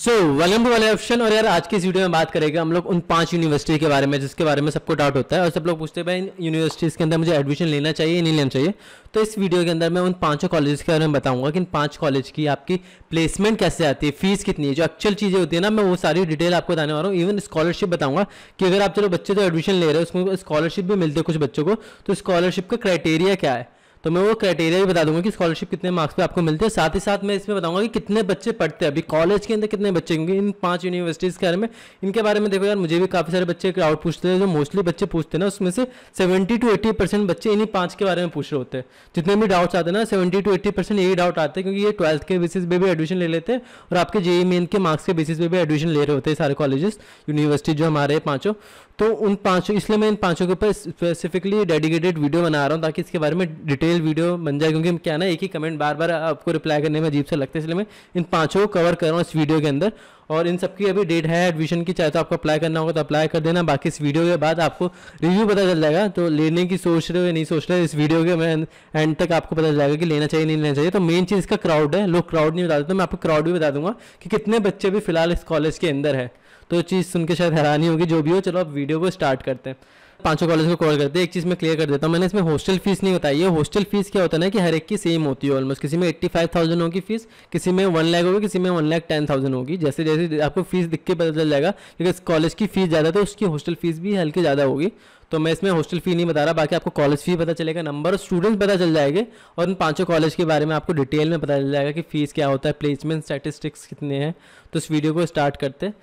so welcome to वाले option और यार आज की इस वीडियो में बात करेंगे हम लोग उन पांच यूनिवर्सिटी के बारे में जिसके बारे में सबको डाउट होता है और सब लोग पूछते हैं भाई इन यूनिवर्सिटीज़ के अंदर मुझे एडमिशन लेना चाहिए नहीं लेना चाहिए तो इस वीडियो के अंदर मैं उन पांचों कॉलेज के बारे में बताऊंगा कि इन पांच कॉलेज की आपकी प्लेसमेंट कैसे आती है फीस कितनी है जो एक्चुअल चीज़ें होती है ना मैं वो सारी डिटेल आपको बताने वाला हूँ इवन स्कॉलरशिप बताऊंगा कि अगर आप चलो बच्चे तो एडमिशन ले रहे हो उसमें स्कॉलरशिप भी मिलती है कुछ बच्चों को तो स्कॉलरशिप का क्राइटेरिया क्या है तो मैं वो क्राइटेरिया भी बता दूंगा कि स्कॉलरशिप कितने मार्क्स पे आपको मिलते हैं साथ ही साथ मैं इसमें बताऊंगा कि कितने बच्चे पढ़ते हैं अभी कॉलेज के अंदर कितने बच्चे क्योंकि इन पांच यूनिवर्सिटीज़ के बारे में इनके बारे में देखो यार मुझे भी काफ़ी सारे बच्चे क्राउड पूछते हैं जो मोस्टली बच्चे पूछते हैं ना उसमें से सेवेंटी टू एट्टी परसेंट बच्चे इन्हीं पांच के बारे में पूछ रहे होते हैं जितने भी डाउट्स आते हैं ना सेवेंटी टू एट्टी परसेंट यही डाउट आते हैं क्योंकि ये ट्वेल्थ के बेसिस पे भी एडमिशन ले लेते हैं और आपके जेई मेन e के मार्क्स के बेसिस पे भी एडमिशन ले रहे होते हैं सारे कॉलेजेस यूनिवर्सिटी जो हमारे पाँचों तो उन पांचों इसलिए मैं इन पांचों के ऊपर स्पेसिफिकली डेडिकेटेड वीडियो बना रहा हूँ ताकि इसके बारे में डिटेल वीडियो बन जाए क्योंकि क्या ना एक ही कमेंट बार बार आपको रिप्लाई करने में अजीब से लगता है इसलिए मैं इन पांचों को कवर कर रहा हूँ इस वीडियो के अंदर और इन सबकी अभी डेट है एडमिशन की चाहे तो आपको अप्लाई करना होगा तो अप्लाई कर देना बाकी इस वीडियो के बाद आपको रिव्यू पता चल जाएगा तो लेने की सोच रहे हो या नहीं सोच रहे इस वीडियो के में एंड तक आपको पता चल जाएगा कि लेना चाहिए नहीं लेना चाहिए तो मेन चीज़ का क्राउड है लोग क्राउड नहीं बता देते तो मैं आपको क्राउड भी बता दूंगा कि कितने बच्चे भी फिलहाल इस कॉलेज के अंदर है तो चीज़ सुन के शायद हैरानी होगी जो भी हो चलो अब वीडियो को स्टार्ट करते हैं पांचों कॉलेज को कॉल करते हैं एक चीज़ मैं क्लियर कर देता हूँ मैंने इसमें हॉस्टल फीस नहीं बताई है हॉस्टल फीस क्या होता है ना कि हर एक की सेम होती है ऑलमोस्ट किसी में एट्टी फाइव थाउजेंड होगी फीस किसी में वन लाख होगी किसी में वन लाख टेन थाउजेंड होगी जैसे जैसे आपको फीस दिख के पता चल जाएगा क्योंकि कॉलेज की फीस ज़्यादा तो उसकी हॉस्टल फीस भी हल्की ज़्यादा होगी तो मैं इसमें हॉस्टल फी नहीं बता रहा बाकी आपको कॉलेज फी पता चलेगा नंबर और स्टूडेंट्स पता चल जाएंगे और इन पांचों कॉलेज के बारे में आपको डिटेल में पता चल जाएगा कि फीस क्या होता है प्लेसमेंट स्टैटिस्टिक्स कितने हैं तो इस वीडियो को स्टार्ट करते हैं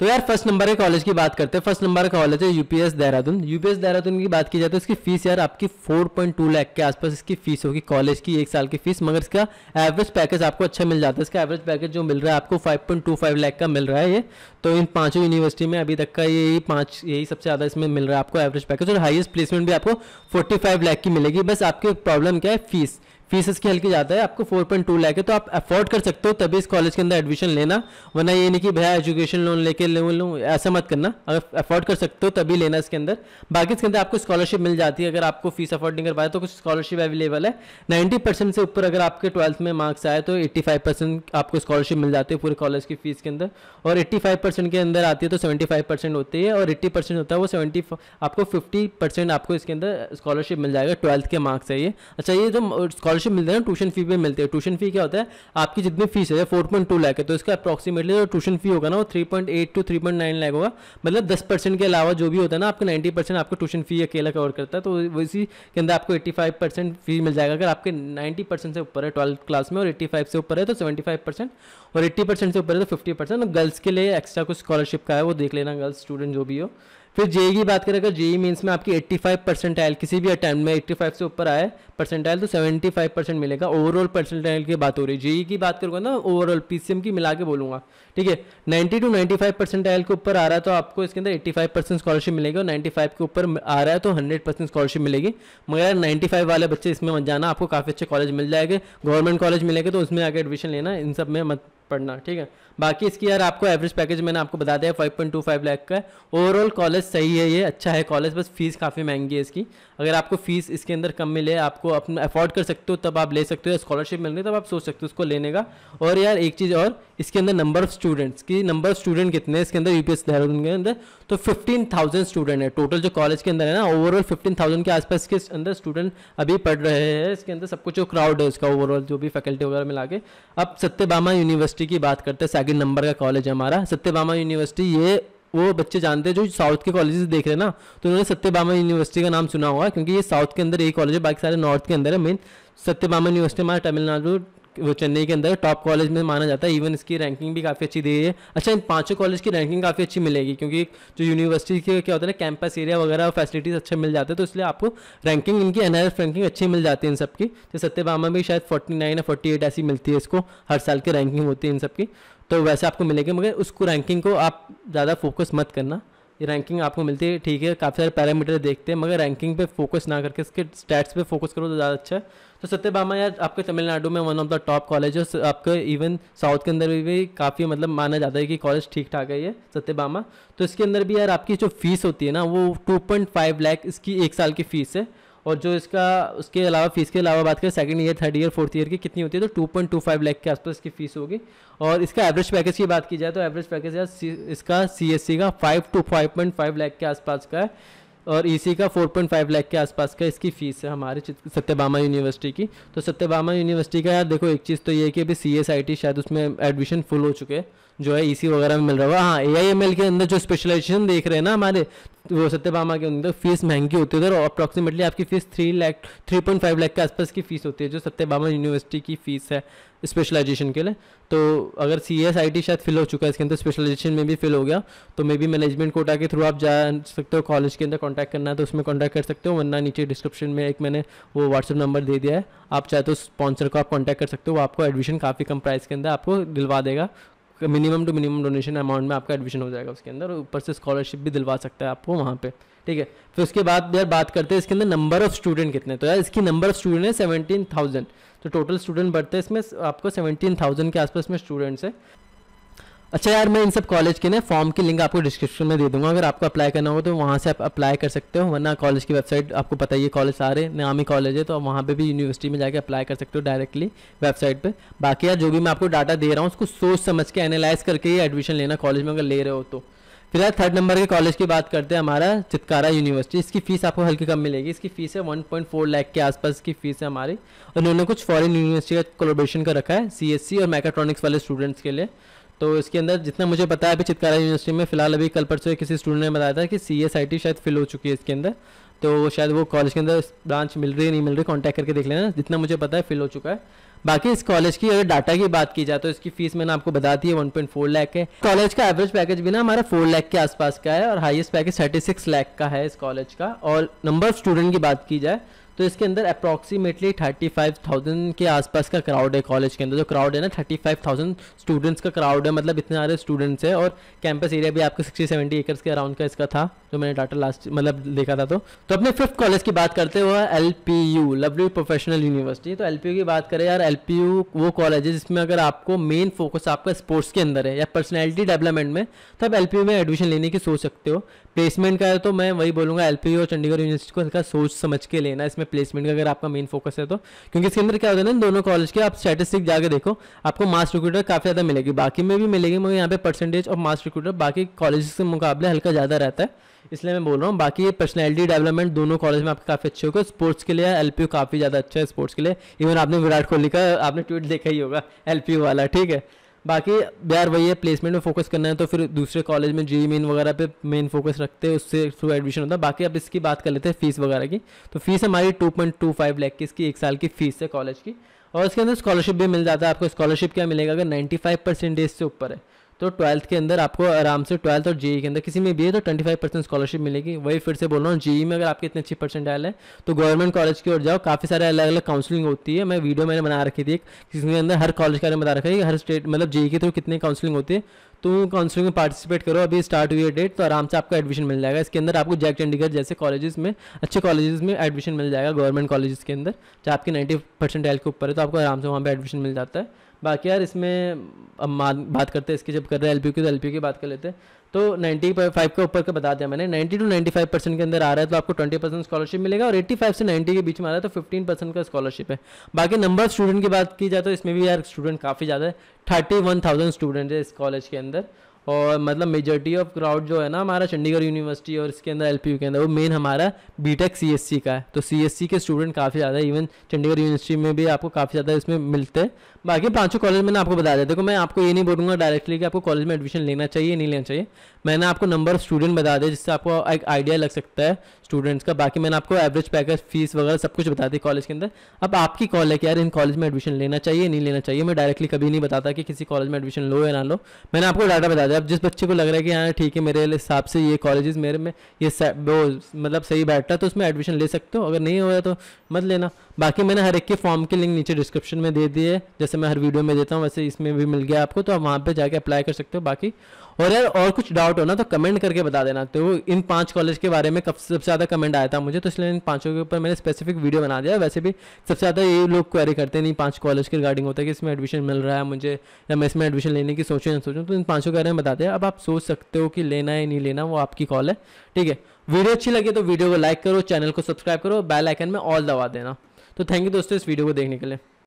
तो यार फर्स्ट नंबर के कॉलेज की बात करते हैं फर्स्ट नंबर का कॉलेज है यूपीएस देहरादून यूपीएस देहरादून की बात की जाए तो इसकी फीस यार आपकी 4.2 लाख के आसपास इसकी फीस होगी कॉलेज की एक साल की फीस मगर इसका एवरेज पैकेज आपको अच्छा मिल जाता है इसका एवरेज पैकेज जो मिल रहा है आपको फाइव लाख का मिल रहा है ये तो इन पांचों यूनिवर्सिटी में अभी तक का यही पाँच यही सबसे ज़्यादा इसमें मिल रहा है आपको एवरेज पैकेज और हाइस्ट प्लेसमेंट भी आपको फोर्टी लाख की मिलेगी बस आपकी प्रॉब्लम क्या है फीस फीस इसकी हल्की जाता है आपको 4.2 पॉइंट लाख है तो आप अफोर्ड कर सकते हो तभी इस कॉलेज के अंदर एडमिशन लेना वरना ये नहीं कि भैया एजुकेशन लोन लेके ले लूँ ऐसा मत करना अगर अफोर्ड कर सकते हो तभी लेना इसके अंदर बाकी इसके अंदर आपको स्कॉलरशिप मिल जाती है अगर आपको फीस अफोर्ड नहीं कर पाए तो कुछ स्कॉलरशिप अवेलेबल है नाइन्टी परसेंट से ऊपर अगर आपके ट्वेल्थ में मार्क्स आए तो एट्टी फाइव परसेंट आपको स्कॉलरशिप मिल जाती है पूरे कॉलेज की फीस के अंदर और एट्टी फाइव परसेंट के अंदर आती है तो सेवेंटी फाइव परसेंट होती है और एट्टी परसेंट होता है वो सेवेंटी आपको फिफ्टी आपको इसके अंदर स्कॉलरशिप मिल जाएगा ट्वेल्थ के मार्क्स है ये अच्छा ये जो स्कॉलरशिप स्कॉलरशिप मिलते हैं ट्यूशन फी पे मिलते हैं ट्यूशन फी क्या होता है आपकी जितनी फीस है फोर पॉइंट टू लाख है तो इसका अप्रॉक्सीमेटली जो ट्यूशन फी होगा ना वो three point eight two three point nine lakh होगा मतलब दस परसेंट के अलावा जो भी होता है ना आपका नाइन्टी परसेंट आपका ट्यूशन फी अकेला कवर करता है तो इसी के अंदर आपको एट्टी फाइव परसेंट फी मिल जाएगा अगर आपके नाइन्टी परसेंट से ऊपर है ट्वेल्थ क्लास में और एट्टी फाइव से ऊपर है तो सेवेंटी फाइव परसेंट और एट्टी परसेंट से ऊपर है तो फिफ्टी परसेंट गर्ल्स के लिए एक्स्ट्रा कुछ स्कॉलरशिप का है वो देख लेना गर्ल्स स्टूडेंट जो भी हो फिर जेई e की बात करें अगर जेई मीन्स e में आपकी 85 परसेंटाइल किसी भी अटैम्प्ट में 85 से ऊपर आए परसेंटाइल तो 75 परसेंट मिलेगा ओवरऑल परसेंटाइल की बात हो रही है जेई e की बात करूँगा ना ओवरऑल पीसीएम की मिला के बोलूँगा ठीक है 90 टू 95 आयल के ऊपर आ रहा है तो आपको इसके अंदर 85 परसेंट स्कॉलरशिप मिलेगी और 95 के ऊपर आ रहा है तो 100 परसेंट स्कॉलरशिप मिलेगी मगर 95 वाले बच्चे इसमें मत जाना आपको काफ़ी अच्छे कॉलेज मिल जाएंगे गवर्नमेंट कॉलेज मिलेंगे तो उसमें आगे एडमिशन लेना इन सब में मत पढ़ना ठीक है बाकी इसकी यार आपको एवरेज पैकेज मैंने आपको बता दिया five point two five lakh का ओवरऑल कॉलेज सही है ये अच्छा है कॉलेज बस फीस काफ़ी महंगी है इसकी अगर आपको फीस इसके अंदर कम मिले आपको अपना अफोर्ड कर सकते हो तब आप ले सकते हो स्कॉलरशिप मिल रही तब आप सोच सकते हो उसको लेने का और यार एक चीज़ और इसके अंदर नंबर ऑफ स्टूडेंट्स की नंबर ऑफ स्टूडेंट कितने हैं इसके अंदर एस देहरादून के अंदर तो फिफ्टीन थाउजेंड स्टूडेंट है टोटल जो कॉलेज के अंदर है ना ओवरऑल फिफ्टीन थाउजेंड के आसपास के अंदर स्टूडेंट अभी पढ़ रहे हैं इसके अंदर सब कुछ जो क्राउड है उसका ओवरऑल जो भी फैकल्टी वगैरह मिला के अब सत्यभामा यूनिवर्सिटी की बात करते हैं सेकेंड नंबर का कॉलेज है हमारा सत्यभामा यूनिवर्सिटी ये वो बच्चे जानते हैं जो साउथ के कॉलेजेस देख रहे हैं ना तो उन्होंने सत्यभामा यूनिवर्सिटी का नाम सुना होगा क्योंकि ये साउथ के अंदर एक कॉलेज है बाकी सारे नॉर्थ के अंदर है मेन सत्यभामा यूनिवर्सिटी हमारे तमिलनाडु वो चेन्नई के अंदर टॉप कॉलेज में माना जाता है इवन इसकी रैंकिंग भी काफ़ी अच्छी दी है अच्छा इन पाँचों कॉलेज की रैंकिंग काफ़ी अच्छी मिलेगी क्योंकि जो यूनिवर्सिटी के क्या होता है ना कैंपस एरिया वगैरह फैसिलिटीज़ अच्छे मिल जाते हैं तो इसलिए आपको रैंकिंग इनकी एन रैंकिंग अच्छी मिल जाती है इन सबकी तो सत्यभामा भी शायद फोर्टी नाइन या फोर्टी एट ऐसी मिलती है इसको हर साल की रैंकिंग होती है इन सबकी तो वैसे आपको मिलेंगे मगर उसको रैंकिंग को आप ज़्यादा फोकस मत करना ये रैंकिंग आपको मिलती है ठीक है काफ़ी सारे पैरामीटर देखते हैं मगर रैंकिंग पे फोकस ना करके इसके स्टैट्स पे फोकस करो तो ज़्यादा अच्छा है तो सत्यभामा यार आपके तमिलनाडु में one of the top college है आपके इवन साउथ के अंदर भी, भी काफ़ी मतलब माना जाता है कि कॉलेज ठीक ठाक है ये सत्यभामा तो इसके अंदर भी यार आपकी जो फीस होती है ना वो टू पॉइंट फाइव लैख इसकी एक साल की फ़ीस है और जो इसका उसके अलावा फीस के अलावा बात करें second year third year fourth year की कितनी होती है तो 2.25 लाख के आसपास इसकी फीस होगी और इसका एवरेज पैकेज की बात की जाए तो एवरेज पैकेज यार इसका सी का फाइव टू फाइव लाख के आसपास का है और ई e का 4.5 लाख के आसपास का इसकी फ़ीस है हमारे सत्यभामा यूनिवर्सिटी की तो सत्यभामा यूनिवर्सिटी का यार देखो एक चीज़ तो ये है कि अभी सी एस आई टी शायद उसमें एडमिशन फुल हो चुके हैं जो है ई e वगैरह में मिल रहा होगा हाँ ए आई एम एल के अंदर जो स्पेशलाइजेशन देख रहे हैं ना हमारे वो सत्य भामा के अंदर फीस महंगी होती है और अप्रॉक्सीमेटली आपकी fees three lakh three point five lakh के आसपास की फ़ीस होती है जो सत्यभामा यूनिवर्सिटी की फ़ीस है स्पेशलाइजेशन के लिए तो अगर सी एस आई टी शायद फिल हो चुका है इसके अंदर स्पेशलाइजेशन में भी फिल हो गया तो मे बी मैनेजमेंट कोटा के थ्रू आप जा सकते हो कॉलेज के अंदर कॉन्टैक्ट करना है तो उसमें कॉन्टैक्ट कर सकते हो वरना नीचे डिस्क्रिप्शन में एक मैंने वो व्हाट्सअप नंबर दे दिया है आप चाहे तो स्पॉन्सर को आप कॉन्टैक्ट कर सकते हो वो आपको एडमिशन काफ़ी कम प्राइस के अंदर आपको दिलवा देगा minimum to minimum donation amount में आपका एडमिशन हो जाएगा उसके अंदर ऊपर से स्कॉलरशिप भी दिलवा सकता है आपको वहाँ पे ठीक है फिर उसके बाद यार बात करते हैं इसके अंदर नंबर ऑफ स्टूडेंट कितने तो यार इसकी नंबर ऑफ स्टूडेंट है सेवनटीन थाउजेंड तो टोटल स्टूडेंट बढ़ते हैं इसमें आपको सेवेंटीन थाउजेंड के आसपास में स्टूडेंट्स है अच्छा यार मैं इन सब कॉलेज के ना फॉर्म की लिंक आपको डिस्क्रिप्शन में दे दूंगा अगर आपको अप्लाई करना हो तो वहाँ से आप अप्लाई कर सकते हो वरना कॉलेज की वेबसाइट आपको पता ही है कॉलेज सारे नामी कॉलेज है तो आप वहाँ पे भी यूनिवर्सिटी में जाके अप्लाई कर सकते हो डायरेक्टली वेबसाइट पे बाकी यार जो भी मैं आपको डाटा दे रहा हूँ उसको सोच समझ के एनालाइज करके ही एडमिशन लेना कॉलेज में अगर ले रहे हो तो फिर यार थर्ड नंबर के कॉलेज की बात करते हैं हमारा चितकारा यूनिवर्सिटी इसकी फीस आपको हल्की कम मिलेगी इसकी फीस है 1.4 लाख के आसपास की फीस है हमारी उन्होंने कुछ फॉरेन यूनिवर्सिटी का कोलोब्रेशन कर रखा है सीएससी और मैकाट्रॉनिक्स वाले स्टूडेंट्स के लिए तो इसके अंदर जितना मुझे पता है अभी चित्कारा यूनिवर्सिटी में फिलहाल अभी कल परसों किसी स्टूडेंट ने बताया था कि सी एस टी शायद फिल हो चुकी है इसके अंदर तो शायद वो कॉलेज के अंदर ब्रांच मिल रही है नहीं मिल रही कॉन्टैक्ट करके देख लेना जितना मुझे पता है फिल हो चुका है बाकी इस कॉलेज की अगर डाटा की बात की जाए तो इसकी फीस मैंने आपको बता दी है वन पॉइंट फोर लैख है कॉलेज का एवरेज पैकेज भी ना हमारा फोर लैख के आसपास का है और highest package thirty six lakh का है इस कॉलेज का और नंबर ऑफ स्टूडेंट की बात की जाए तो इसके अंदर अप्रॉक्सीमेटली 35,000 के आसपास का क्राउड है कॉलेज के अंदर जो क्राउड है ना 35,000 स्टूडेंट्स का क्राउड है मतलब इतने सारे स्टूडेंट्स है और कैंपस एरिया भी आपका 60 70 एकर्स के अराउंड का इसका था जो मैंने डाटा लास्ट मतलब देखा था तो तो अपने फिफ्थ कॉलेज की बात करते हुए L P U Lovely Professional University तो एल पी यू की बात करें यार एल पी यू वो कॉलेज है जिसमें अगर आपको मेन फोकस आपका स्पोर्ट्स के अंदर है या पर्सनैलिटी डेवलपमेंट में तो आप एल पी यू में एडमिशन लेने की सोच सकते हो प्लेसमेंट का है तो मैं वही बोलूंगा एल और चंडीगढ़ यूनिवर्सिटी को हल्का सोच समझ के लेना इसमें प्लेसमेंट का अगर आपका मेन फोकस है तो क्योंकि इसके अंदर क्या होता है ना दोनों कॉलेज के आप स्टेटिस्टिक जाकर देखो आपको मास रिक्रूटर काफ़ी ज़्यादा मिलेगी बाकी में भी मिलेगी मगर यहाँ पे परसेंटेज ऑफ मास रिक्रूटर बाकी कॉलेज के मुकाबले हल्का ज़्यादा रहता है इसलिए मैं बोल रहा हूँ बाकी ये पर्सनैलिटी डेवलपमेंट दोनों कॉलेज में आपके काफ़ी अच्छे होगा स्पोर्ट्स के लिए एल काफ़ी ज़्यादा अच्छा है स्पोर्ट्स के लिए इवन आपने विराट कोहली का आपने ट्वीट देखा ही होगा एल वाला ठीक है बाकी यार वही है प्लेसमेंट में फोकस करना है तो फिर दूसरे कॉलेज में जी मेन e वगैरह पे मेन फोकस रखते हैं उससे थ्रू एडमिशन होता है बाकी अब इसकी बात कर लेते हैं फीस वगैरह की तो फीस हमारी two point two five lakh की इसकी एक साल की फीस है कॉलेज की और इसके अंदर स्कॉलरशिप भी मिल जाता है आपको स्कॉलरशिप क्या मिलेगा अगर नाइन्टी फाइव परसेंटेज से ऊपर है तो ट्वेल्थ के अंदर आपको आराम से ट्वेल्थ और जेई के अंदर किसी में भी है तो ट्वेंटी फाइव परसेंट स्कॉलरशिप मिलेगी वही फिर से बोल रहा हूँ जेई में अगर आपके इतने अच्छी परसेंट आए तो गवर्नमेंट कॉलेज की ओर जाओ काफ़ी सारे अलग अलग काउंसलिंग होती है मैं वीडियो मैंने बना रखी थी जिसमें अंदर हर कॉलेज का बता रखा है हर स्टेट मतलब जेई के थ्रू कितने काउंसलिंग होती है तो काउंसलिंग में पार्टिसिपेट करो अभी स्टार्ट हुई है डेट तो आराम से आपको एडमिशन मिल जाएगा इसके अंदर आपको जैक चंडीगढ़ जैसे कॉलेजेस में अच्छे कॉलेजेस में एडमिशन मिल जाएगा गवर्नमेंट कॉलेजेस के अंदर चाहे आपके नाइन्टी परसेंट के ऊपर है तो आपको आराम से वहाँ पर एडमिशन मिल जाता है बाकी यार इसमें अब बात करते हैं इसकी जब कर रहे हैं एल पी की तो एल पी की बात कर लेते हैं तो नाइन्टी फाइव के ऊपर का बता दिया मैंने ninety two ninety five percent के अंदर आ रहा है तो आपको ट्वेंटी परसेंट स्कॉलरशिप मिलेगा और एट्टी फाइव से नाइन्टी के बीच में आ रहा है तो फिफ्टीन परसेंट का स्कॉलरशिप है बाकी नंबर स्टूडेंट की बात की जाए तो इसमें भी यार स्टूडेंट काफ़ी ज़्यादा है थर्टी वन थाउजेंड स्टूडेंट है इस कॉलेज के अंदर और मतलब मेजोरिटी ऑफ क्राउड जो है ना हमारा चंडीगढ़ यूनिवर्सिटी और इसके अंदर एल के अंदर वो मेन हमारा बी टेक सी का है तो सी के स्टूडेंट काफ़ी ज़्यादा है इवन चंडीगढ़ यूनिवर्सिटी में भी आपको काफ़ी ज़्यादा इसमें मिलते हैं बाकी पांचों कॉलेज मैंने आपको बता दिया देखो मैं आपको ये नहीं बोलूँगा डायरेक्टली कि आपको कॉलेज में एडमिशन लेना चाहिए नहीं लेना चाहिए मैंने आपको नंबर ऑफ स्टूडेंट बता दिया जिससे आपको एक आइडिया लग सकता है स्टूडेंट्स का बाकी मैंने आपको एवरेज पैकेज फीस वगैरह सब कुछ बता दी कॉलेज के अंदर अब आपकी कॉल है कि यार इन कॉलेज में एडमिशन लेना चाहिए नहीं लेना चाहिए मैं डायरेक्टली कभी नहीं बताता कि किसी कॉलेज में एडमिशन लो या ना लो मैंने आपको डाटा बता दिया अब जिस बच्चे को लग रहा है कि हाँ ठीक है मेरे हिसाब से ये कॉलेज मेरे में ये वो मतलब सही बैठता है तो उसमें एडमिशन ले सकते हो अगर नहीं होया तो मत लेना बाकी मैंने हर एक के फॉर्म की लिंक नीचे डिस्क्रिप्शन में दे दी है जैसे मैं हर वीडियो में देता हूँ वैसे इसमें भी मिल गया आपको तो आप वहाँ पर जाके अप्लाई कर सकते हो बाकी और यार और कुछ डाउट हो ना तो कमेंट करके बता देना तो इन पांच कॉलेज के बारे में कब सबसे ज़्यादा कमेंट आया था मुझे तो इसलिए इन पांचों के ऊपर मैंने स्पेसिफिक वीडियो बना दिया वैसे भी सबसे ज़्यादा ये लोग क्वेरी करते हैं नहीं पांच कॉलेज के रिगार्डिंग होता है कि इसमें एडमिशन मिल रहा है मुझे या मैं इसमें एडमिशन लेने की सोचूँ या सोचूँ तो इन पाँचों के बारे में बता हैं अब आप सोच सकते हो कि लेना है नहीं लेना वो आपकी कॉल है ठीक है वीडियो अच्छी लगी तो वीडियो को लाइक करो चैनल को सब्सक्राइब करो बेल आइकन में ऑल दबा देना तो थैंक यू दोस्तों इस वीडियो को देखने के लिए